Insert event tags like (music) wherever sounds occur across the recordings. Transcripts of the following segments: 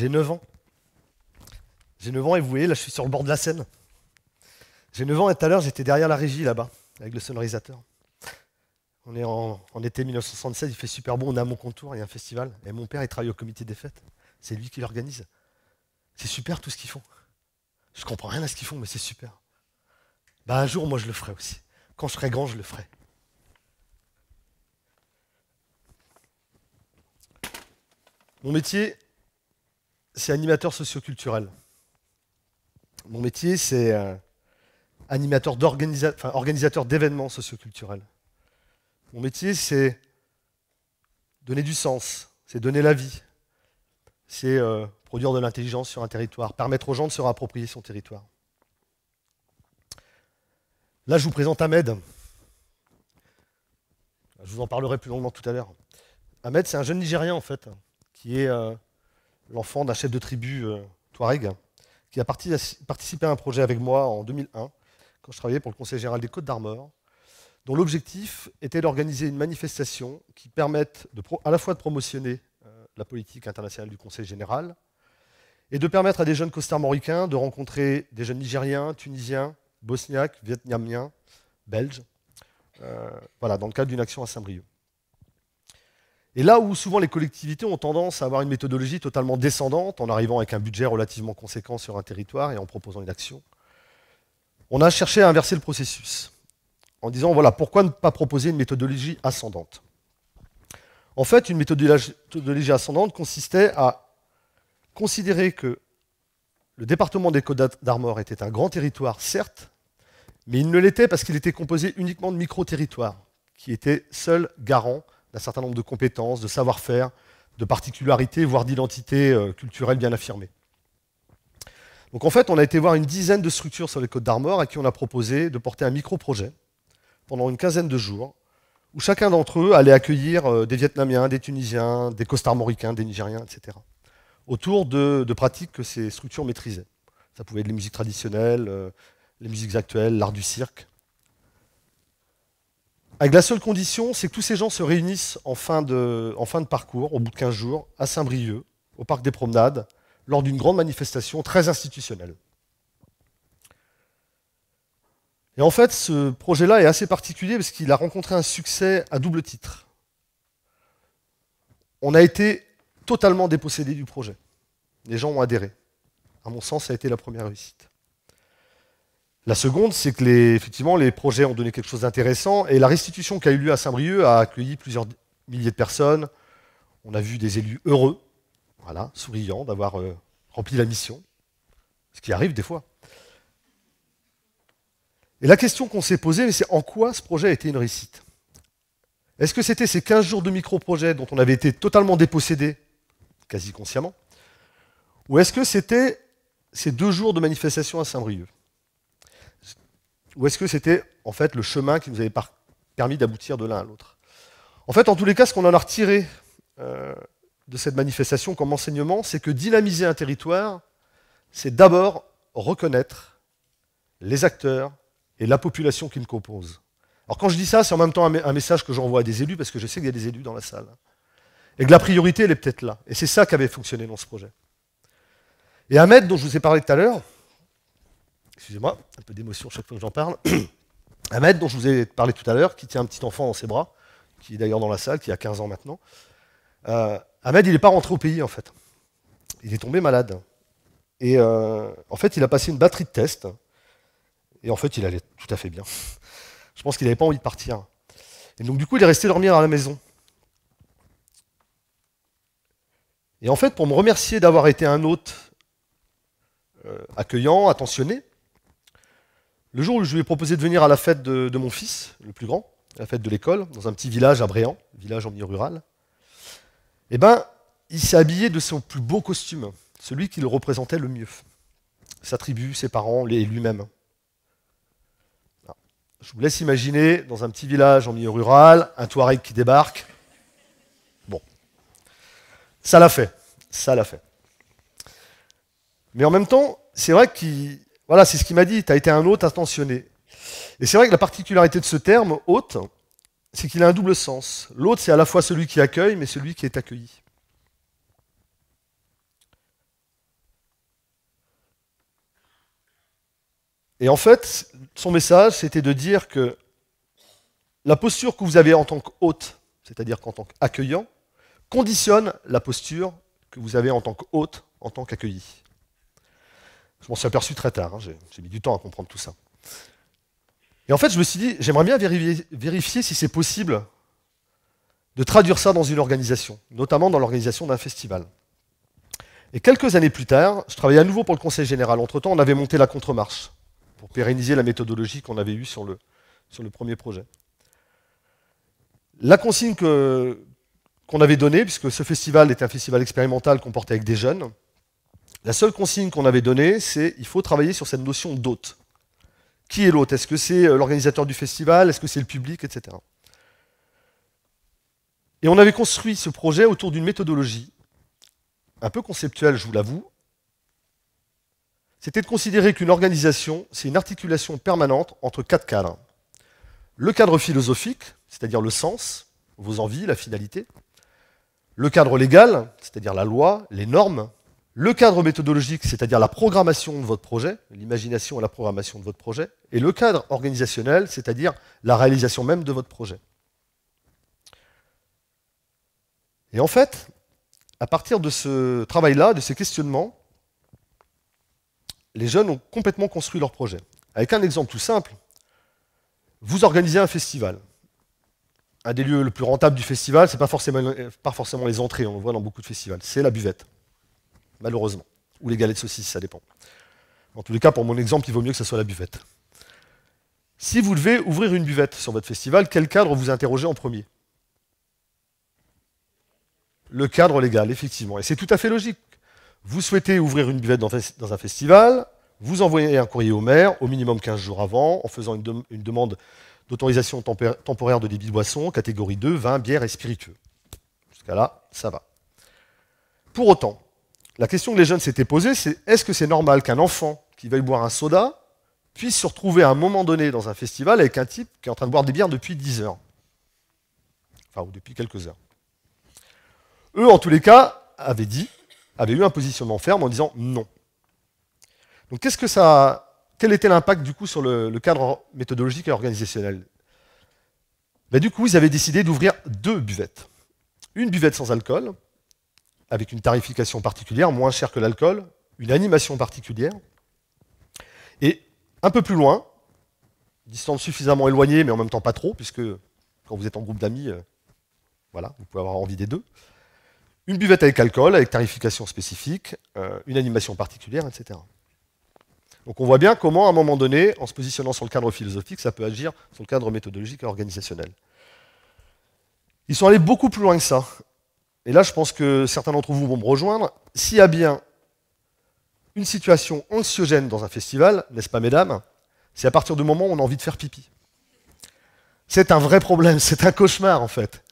J'ai 9 ans. J'ai 9 ans et vous voyez, là je suis sur le bord de la Seine. J'ai 9 ans et tout à l'heure j'étais derrière la régie là-bas, avec le sonorisateur. On est en, été 1976, il fait super beau, on a mon contour, il y a un festival. Et mon père, il travaille au comité des fêtes. C'est lui qui l'organise. C'est super tout ce qu'ils font. Je comprends rien à ce qu'ils font, mais c'est super. Bah, un jour, moi, je le ferai aussi. Quand je serai grand, je le ferai. Mon métier, c'est animateur socioculturel. Mon métier, c'est euh, animateur organisateur d'événements socioculturels. Mon métier, c'est donner du sens, c'est donner la vie, c'est euh, produire de l'intelligence sur un territoire, permettre aux gens de se réapproprier son territoire. Là, je vous présente Ahmed. Je vous en parlerai plus longuement tout à l'heure. Ahmed, c'est un jeune Nigérien, en fait, qui est euh, l'enfant d'un chef de tribu euh, Touareg, qui a participé à un projet avec moi en 2001, quand je travaillais pour le Conseil général des Côtes d'Armor, dont l'objectif était d'organiser une manifestation qui permette à la fois de promotionner euh, la politique internationale du Conseil général et de permettre à des jeunes costarmoricains de rencontrer des jeunes nigériens, tunisiens, bosniaques, vietnamiens, belges, euh, voilà, dans le cadre d'une action à Saint-Brieuc. Et là où souvent les collectivités ont tendance à avoir une méthodologie totalement descendante, en arrivant avec un budget relativement conséquent sur un territoire et en proposant une action, on a cherché à inverser le processus, en disant, voilà, pourquoi ne pas proposer une méthodologie ascendante En fait, une méthodologie ascendante consistait à considérer que le département des Côtes d'Armor était un grand territoire, certes, mais il ne l'était parce qu'il était composé uniquement de micro-territoires, qui étaient seuls garants d'un certain nombre de compétences, de savoir-faire, de particularités, voire d'identités euh, culturelles bien affirmées. Donc en fait, on a été voir une dizaine de structures sur les Côtes d'Armor à qui on a proposé de porter un micro-projet pendant une quinzaine de jours, où chacun d'entre eux allait accueillir euh, des Vietnamiens, des Tunisiens, des Costes-Armoricains, des Nigériens, etc. Autour de, de, pratiques que ces structures maîtrisaient. Ça pouvait être les musiques traditionnelles, euh, les musiques actuelles, l'art du cirque, avec la seule condition, c'est que tous ces gens se réunissent en fin de, parcours, au bout de 15 jours, à Saint-Brieuc, au Parc des Promenades, lors d'une grande manifestation très institutionnelle. Et en fait, ce projet-là est assez particulier parce qu'il a rencontré un succès à double titre. On a été totalement dépossédé du projet. Les gens ont adhéré. À mon sens, ça a été la première réussite. La seconde, c'est que les, effectivement, les projets ont donné quelque chose d'intéressant et la restitution qui a eu lieu à Saint-Brieuc a accueilli plusieurs milliers de personnes. On a vu des élus heureux, voilà, souriants d'avoir euh, rempli la mission, ce qui arrive des fois. Et la question qu'on s'est posée, c'est en quoi ce projet a été une réussite Est-ce que c'était ces 15 jours de micro-projet dont on avait été totalement dépossédé, quasi consciemment Ou est-ce que c'était ces deux jours de manifestation à Saint-Brieuc ou est-ce que c'était en fait le chemin qui nous avait permis d'aboutir de l'un à l'autre En fait, en tous les cas, ce qu'on en a retiré euh, de cette manifestation comme enseignement, c'est que dynamiser un territoire, c'est d'abord reconnaître les acteurs et la population qui le compose. Alors quand je dis ça, c'est en même temps un message que j'envoie à des élus, parce que je sais qu'il y a des élus dans la salle. Hein. Et que la priorité, elle est peut-être là. Et c'est ça qui avait fonctionné dans ce projet. Et Ahmed, dont je vous ai parlé tout à l'heure, excusez-moi, un peu d'émotion chaque fois que j'en parle. (clears throat) Ahmed, dont je vous ai parlé tout à l'heure, qui tient un petit enfant dans ses bras, qui est d'ailleurs dans la salle, qui a 15 ans maintenant. Euh, Ahmed, il n'est pas rentré au pays, en fait. Il est tombé malade. Et euh, en fait, il a passé une batterie de tests. Et en fait, il allait tout à fait bien. (laughs) Je pense qu'il n'avait pas envie de partir. Et donc, du coup, il est resté dormir à la maison. Et en fait, pour me remercier d'avoir été un hôte euh, accueillant, attentionné, le jour où je lui ai proposé de venir à la fête de, mon fils, le plus grand, la fête de l'école, dans un petit village à Bréant, village en milieu rural, eh ben, il s'est habillé de son plus beau costume, celui qui le représentait le mieux. Sa tribu, ses parents, lui-même. Ah. Je vous laisse imaginer, dans un petit village en milieu rural, un Touareg qui débarque. Bon. Ça l'a fait. Ça l'a fait. Mais en même temps, c'est vrai qu'il voilà, c'est ce qu'il m'a dit. Tu as été un hôte intentionné. Et c'est vrai que la particularité de ce terme, hôte, c'est qu'il a un double sens. L'hôte, c'est à la fois celui qui accueille, mais celui qui est accueilli. Et en fait, son message, c'était de dire que la posture que vous avez en tant qu'hôte, c'est-à-dire qu'en tant qu'accueillant, conditionne la posture que vous avez en tant qu'hôte, en tant qu'accueilli. Je m'en suis aperçu très tard, hein. j'ai mis du temps à comprendre tout ça. Et en fait, je me suis dit, j'aimerais bien vérifier, si c'est possible de traduire ça dans une organisation, notamment dans l'organisation d'un festival. Et quelques années plus tard, je travaillais à nouveau pour le Conseil général. Entre-temps, on avait monté la contre-marche pour pérenniser la méthodologie qu'on avait eue sur le, sur le premier projet. La consigne qu'on avait donnée, puisque ce festival était un festival expérimental qu'on portait avec des jeunes, la seule consigne qu'on avait donnée, c'est il faut travailler sur cette notion d'hôte. Qui est l'hôte Est-ce que c'est euh, l'organisateur du festival Est-ce que c'est le public Etc. Et on avait construit ce projet autour d'une méthodologie, un peu conceptuelle, je vous l'avoue. C'était de considérer qu'une organisation, c'est une articulation permanente entre quatre cadres. Le cadre philosophique, c'est-à-dire le sens, vos envies, la finalité. Le cadre légal, c'est-à-dire la loi, les normes, le cadre méthodologique, c'est-à-dire la programmation de votre projet, l'imagination et la programmation de votre projet, et le cadre organisationnel, c'est-à-dire la réalisation même de votre projet. Et en fait, à partir de ce travail-là, de ces questionnements, les jeunes ont complètement construit leur projet. Avec un exemple tout simple, vous organisez un festival. Un des lieux le plus rentable du festival, ce n'est pas forcément, pas forcément les entrées, on le voit dans beaucoup de festivals, c'est la buvette malheureusement. Ou les galettes saucisses, ça dépend. En tous les cas, pour mon exemple, il vaut mieux que ce soit la buvette. Si vous devez ouvrir une buvette sur votre festival, quel cadre vous interrogez en premier Le cadre légal, effectivement. Et c'est tout à fait logique. Vous souhaitez ouvrir une buvette dans un festival, vous envoyez un courrier au maire, au minimum 15 jours avant, en faisant une, une demande d'autorisation temporaire de débit de boisson, catégorie 2, vin, bière et spiritueux. Jusqu'à là, ça va. Pour autant, la question que les jeunes s'étaient posée, c'est est-ce que c'est normal qu'un enfant qui veuille boire un soda puisse se retrouver à un moment donné dans un festival avec un type qui est en train de boire des bières depuis 10 heures Enfin, ou depuis quelques heures. Eux, en tous les cas, avaient dit, avaient eu un positionnement ferme en disant non. Donc qu'est-ce que ça quel était l'impact du coup sur le, cadre méthodologique et organisationnel ben, Du coup, ils avaient décidé d'ouvrir deux buvettes. Une buvette sans alcool avec une tarification particulière, moins chère que l'alcool, une animation particulière. Et un peu plus loin, distance suffisamment éloignée, mais en même temps pas trop, puisque quand vous êtes en groupe d'amis, euh, voilà, vous pouvez avoir envie des deux. Une buvette avec alcool, avec tarification spécifique, euh, une animation particulière, etc. Donc on voit bien comment, à un moment donné, en se positionnant sur le cadre philosophique, ça peut agir sur le cadre méthodologique et organisationnel. Ils sont allés beaucoup plus loin que ça et là je pense que certains d'entre vous vont me rejoindre, s'il y a bien une situation anxiogène dans un festival, n'est-ce pas mesdames, c'est à partir du moment où on a envie de faire pipi. C'est un vrai problème, (laughs) c'est un cauchemar en fait.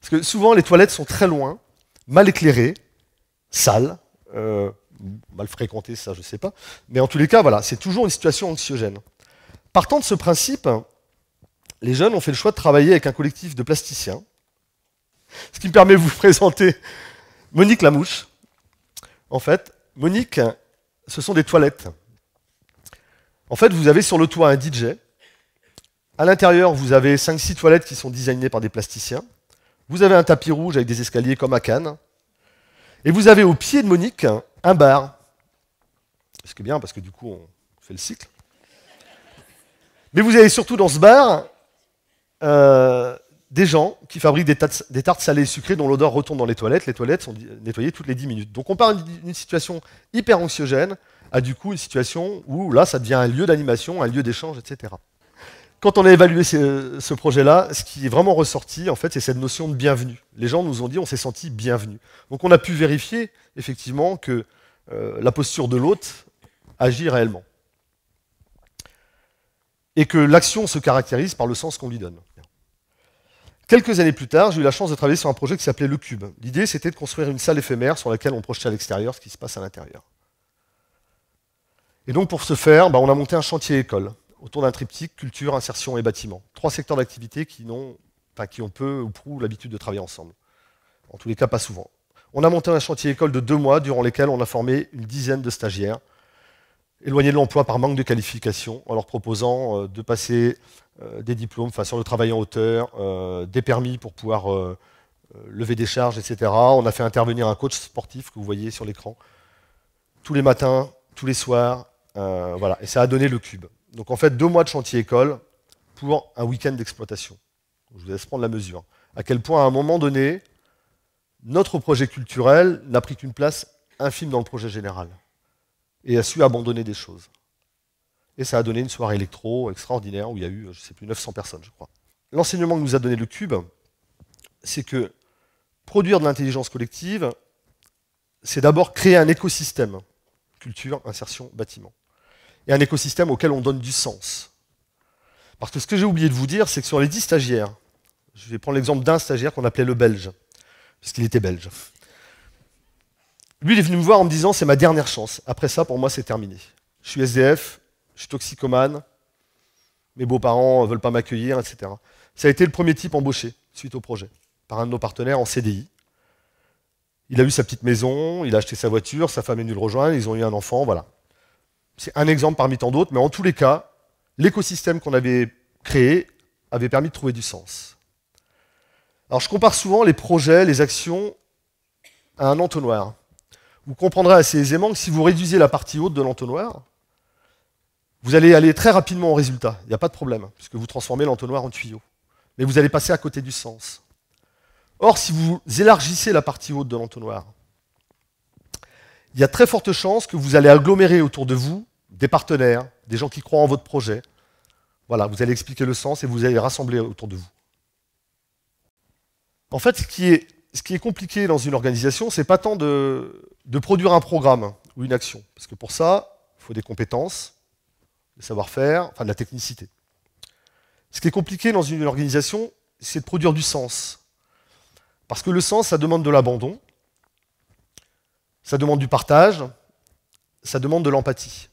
Parce que souvent les toilettes sont très loin, mal éclairées, sales, euh, mal fréquentées, ça je ne sais pas. Mais en tous les cas, voilà, c'est toujours une situation anxiogène. Partant de ce principe, les jeunes ont fait le choix de travailler avec un collectif de plasticiens ce qui me permet de vous (laughs) présenter Monique Lamouche. En fait, Monique, ce sont des toilettes. En fait, vous avez sur le toit un DJ. À l'intérieur, vous avez 5-6 toilettes qui sont designées par des plasticiens. Vous avez un tapis rouge avec des escaliers comme à Cannes. Et vous avez au pied de Monique un bar. Ce qui est bien parce que du coup, on fait le cycle. Mais vous avez surtout dans ce bar euh, des gens qui fabriquent des, tartes, salées et sucrées dont l'odeur retombe dans les toilettes. Les toilettes sont nettoyées toutes les 10 minutes. Donc on part d'une situation hyper anxiogène à du coup une situation où là, ça devient un lieu d'animation, un lieu d'échange, etc. Quand on a évalué ce, projet-là, ce qui est vraiment ressorti, en fait, c'est cette notion de bienvenue. Les gens nous ont dit, on s'est senti bienvenus. Donc on a pu vérifier effectivement que euh, la posture de l'hôte agit réellement. Et que l'action se caractérise par le sens qu'on lui donne. Quelques années plus tard, j'ai eu la chance de travailler sur un projet qui s'appelait Le Cube. L'idée, c'était de construire une salle éphémère sur laquelle on projetait à l'extérieur ce qui se passe à l'intérieur. Et donc, pour ce faire, bah, on a monté un chantier école autour d'un triptyque culture, insertion et bâtiment. Trois secteurs d'activité qui, n'ont, enfin, qui ont peu ou prou l'habitude de travailler ensemble. En tous les cas, pas souvent. On a monté un chantier école de deux mois durant lesquels on a formé une dizaine de stagiaires éloigner de l'emploi par manque de qualification, en leur proposant euh, de passer euh, des diplômes enfin, sur le travail en hauteur, euh, des permis pour pouvoir lever des charges, etc. On a fait intervenir un coach sportif que vous voyez sur l'écran, tous les matins, tous les soirs, voilà, et ça a donné le cube. Donc en fait, deux mois de chantier école pour un week-end d'exploitation. Je vous laisse prendre la mesure. À quel point, à un moment donné, notre projet culturel n'a pris qu'une place infime dans le projet général et a su abandonner des choses. Et ça a donné une soirée électro extraordinaire où il y a eu, je ne sais plus, 900 personnes, je crois. L'enseignement que nous a donné le cube, c'est que produire de l'intelligence collective, c'est d'abord créer un écosystème, culture, insertion, bâtiment, et un écosystème auquel on donne du sens. Parce que ce que j'ai oublié de vous dire, c'est que sur les 10 stagiaires, je vais prendre l'exemple d'un stagiaire qu'on appelait le Belge, puisqu'il était belge. Lui, il est venu me voir en me disant c'est ma dernière chance. Après ça, pour moi, c'est terminé. Je suis SDF, je suis toxicomane, mes beaux-parents ne euh, veulent pas m'accueillir, etc. Ça a été le premier type embauché suite au projet par un de nos partenaires en CDI. Il a eu sa petite maison, il a acheté sa voiture, sa femme est venue le rejoindre, ils ont eu un enfant, voilà. C'est un exemple parmi tant d'autres, mais en tous les cas, l'écosystème qu'on avait créé avait permis de trouver du sens. Alors je compare souvent les projets, les actions à un entonnoir vous comprendrez assez aisément que si vous réduisez la partie haute de l'entonnoir, vous allez aller très rapidement au résultat. Il n'y a pas de problème, hein, puisque vous transformez l'entonnoir en tuyau. Mais vous allez passer à côté du sens. Or, si vous élargissez la partie haute de l'entonnoir, il y a très forte chance que vous allez agglomérer autour de vous des partenaires, des gens qui croient en votre projet. Voilà, vous allez expliquer le sens et vous allez rassembler autour de vous. En fait, ce qui est ce qui est compliqué dans une organisation, c'est pas tant de, produire un programme ou une action, parce que pour ça, il faut des compétences, des savoir-faire, enfin de la technicité. Ce qui est compliqué dans une organisation, c'est de produire du sens. Parce que le sens, ça demande de l'abandon, ça demande du partage, ça demande de l'empathie.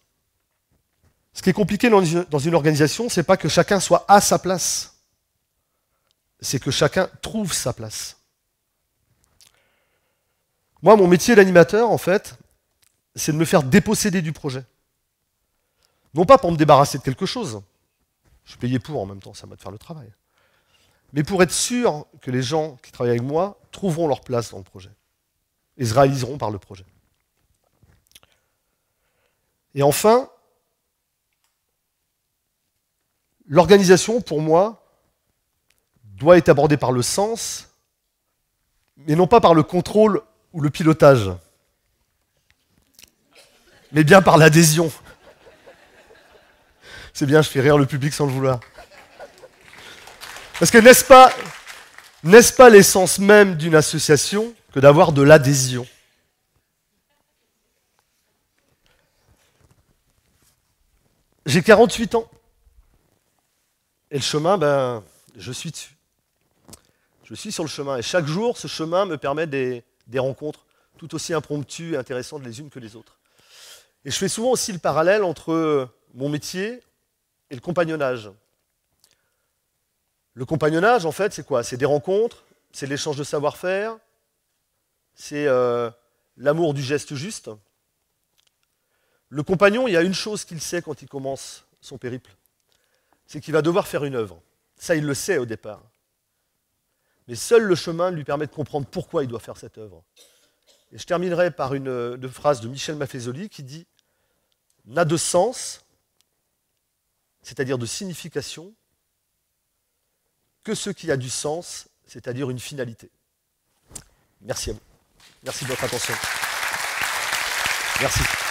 Ce qui est compliqué dans une, dans une organisation, c'est pas que chacun soit à sa place, c'est que chacun trouve sa place. Moi, mon métier d'animateur, en fait, c'est de me faire déposséder du projet. Non pas pour me débarrasser de quelque chose, je suis payé pour en même temps, ça m'a de faire le travail, mais pour être sûr que les gens qui travaillent avec moi trouveront leur place dans le projet et se réaliseront par le projet. Et enfin, l'organisation, pour moi, doit être abordée par le sens, mais non pas par le contrôle ou le pilotage, mais bien par l'adhésion. C'est bien, je fais rire le public sans le vouloir. Parce que n'est-ce pas, n'est-ce pas l'essence même d'une association que d'avoir de l'adhésion J'ai 48 ans. Et le chemin, ben, je suis dessus. Je suis sur le chemin. Et chaque jour, ce chemin me permet des, des rencontres tout aussi impromptues et intéressantes les unes que les autres. Et je fais souvent aussi le parallèle entre mon métier et le compagnonnage. Le compagnonnage, en fait, c'est quoi C'est des rencontres, c'est l'échange de savoir-faire, c'est euh, l'amour du geste juste. Le compagnon, il y a une chose qu'il sait quand il commence son périple, c'est qu'il va devoir faire une œuvre. Ça, il le sait au départ. Mais seul le chemin lui permet de comprendre pourquoi il doit faire cette œuvre. Et je terminerai par une, euh, phrase de Michel Maffesoli qui dit N'a de sens, c'est-à-dire de signification, que ce qui a du sens, c'est-à-dire une finalité. Merci à vous. Merci de votre attention. Merci.